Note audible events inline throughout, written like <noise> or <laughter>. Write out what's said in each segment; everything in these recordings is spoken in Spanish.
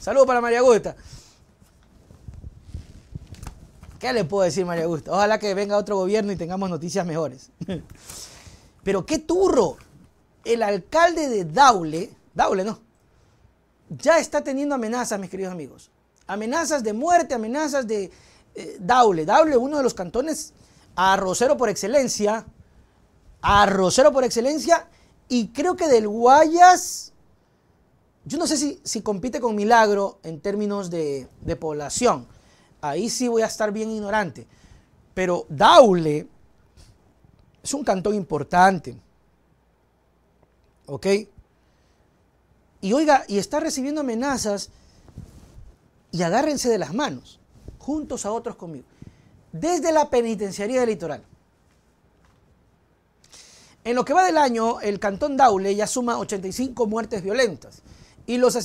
Saludos para María Augusta. ¿Qué le puedo decir, María Augusta? Ojalá que venga otro gobierno y tengamos noticias mejores. <laughs> Pero qué turro. El alcalde de Daule, Daule no, ya está teniendo amenazas, mis queridos amigos. Amenazas de muerte, amenazas de eh, Daule. Daule, uno de los cantones arrocero por excelencia. Arrocero por excelencia. Y creo que del Guayas yo no sé si, compite con Milagro en términos de, de, población. Ahí sí voy a estar bien ignorante. Pero Daule es un cantón importante. ¿Ok? Y oiga, y está recibiendo amenazas y agárrense de las manos, juntos a otros conmigo. Desde la penitenciaría del litoral. En lo que va del año, el cantón Daule ya suma 85 muertes violentas y los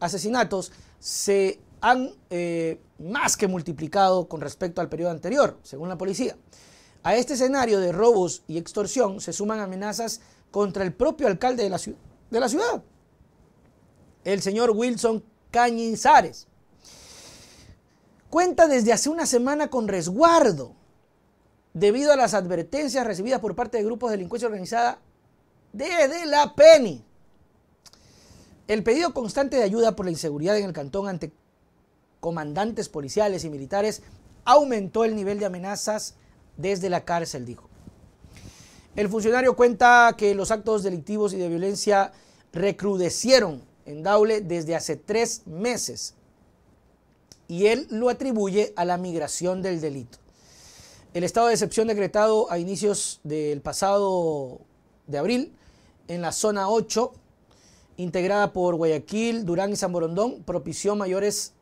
asesinatos se han eh, más que multiplicado con respecto al periodo anterior, según la policía. A este escenario de robos y extorsión se suman amenazas contra el propio alcalde de la, de la ciudad, el señor Wilson Cañizares. Cuenta desde hace una semana con resguardo debido a las advertencias recibidas por parte de grupos de delincuencia organizada desde la PENI el pedido constante de ayuda por la inseguridad en el cantón ante comandantes policiales y militares aumentó el nivel de amenazas desde la cárcel, dijo. El funcionario cuenta que los actos delictivos y de violencia recrudecieron en Daule desde hace tres meses y él lo atribuye a la migración del delito. El estado de excepción decretado a inicios del pasado de abril en la zona 8 integrada por Guayaquil, Durán y San Borondón, propició mayores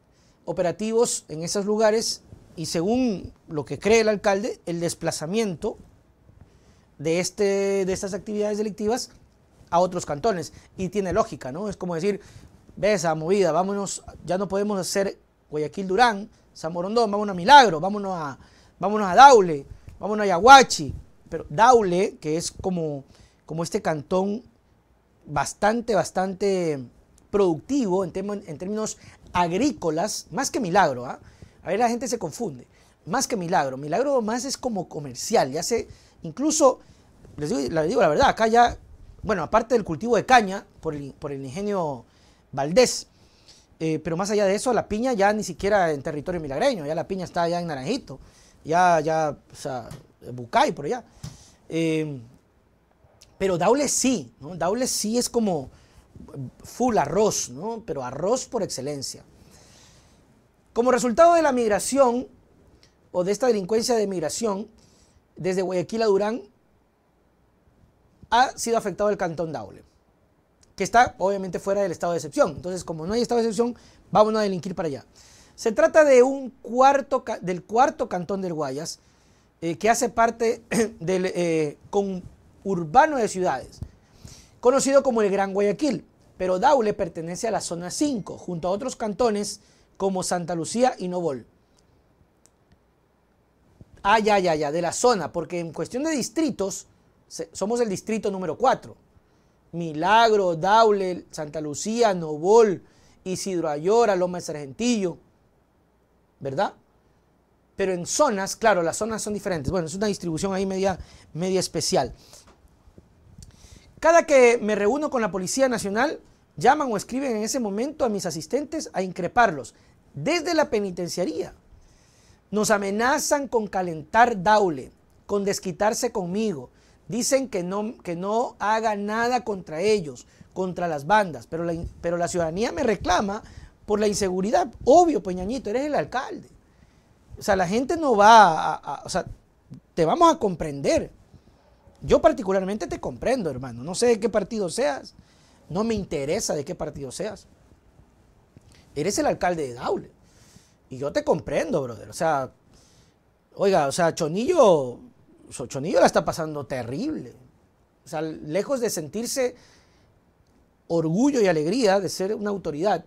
operativos en esos lugares y según lo que cree el alcalde, el desplazamiento de, este, de estas actividades delictivas a otros cantones. Y tiene lógica, ¿no? Es como decir, ves movida, vámonos, ya no podemos hacer Guayaquil-Durán, San Borondón, vámonos a Milagro, vámonos a, vámonos a Daule, vámonos a Yaguachi. Pero Daule, que es como, como este cantón bastante, bastante productivo en, términos agrícolas, más que milagro. ¿ah? A ver, la gente se confunde. Más que milagro. Milagro más es como comercial. Ya sé, incluso, les digo, la verdad, acá ya, bueno, aparte del cultivo de caña por el, ingenio Valdés, eh, pero más allá de eso, la piña ya ni siquiera en territorio milagreño, ya la piña está allá en Naranjito, ya, ya, o sea, Bucay por allá. Eh, pero Daule sí, ¿no? Daule sí es como full arroz, ¿no? Pero arroz por excelencia. Como resultado de la migración o de esta delincuencia de migración, desde Guayaquil a Durán ha sido afectado el cantón Daule, que está obviamente fuera del estado de excepción. Entonces, como no hay estado de excepción, vamos a delinquir para allá. Se trata del cuarto cantón del Guayas, eh, que hace parte <clears throat> del, eh, urbano de ciudades, conocido como el Gran Guayaquil, pero Daule pertenece a la zona 5, junto a otros cantones como Santa Lucía y Novol. Ah, ya, ya, ya, de la zona, porque en cuestión de distritos, somos el distrito número 4. Milagro, Daule, Santa Lucía, Novol, Isidro Ayora, Lomas Argentillo, ¿verdad? Pero en zonas, claro, las zonas son diferentes. Bueno, es una distribución ahí media, media especial. Cada que me reúno con la Policía Nacional, llaman o escriben en ese momento a mis asistentes a increparlos desde la penitenciaría. Nos amenazan con calentar daule, con desquitarse conmigo. Dicen que no, que no haga nada contra ellos, contra las bandas, pero la, pero la ciudadanía me reclama por la inseguridad. Obvio, Peñañito, pues, eres el alcalde. O sea, la gente no va a o sea, te vamos a comprender. Yo particularmente te comprendo, hermano. No sé de qué partido seas. No me interesa de qué partido seas. Eres el alcalde de Daule. Y yo te comprendo, brother. O sea, oiga, o sea, Chonillo, Chonillo la está pasando terrible. O sea, lejos de sentirse orgullo y alegría de ser una autoridad,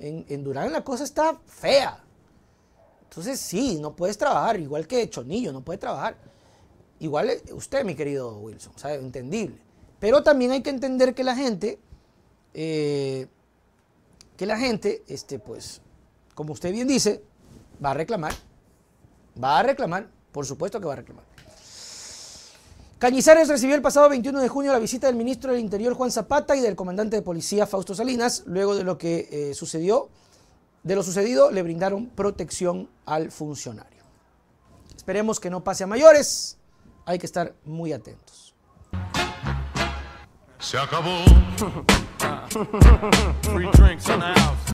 en, Durán la cosa está fea. Entonces sí, no puedes trabajar, igual que Chonillo, no puede trabajar. Igual eh, usted, mi querido Wilson, Entendible. Pero también hay que entender que la gente, eh, que la gente, este, pues, como usted bien dice, va a reclamar. Va a reclamar, por supuesto que va a reclamar. Cañizares recibió el pasado 21 de junio la visita del ministro del Interior Juan Zapata y del comandante de policía Fausto Salinas. Luego de lo que eh, sucedió, de lo sucedido, le brindaron protección al funcionario. Esperemos que no pase a mayores hay que estar muy atentos. Se acabó. <laughs> Free drinks in the house.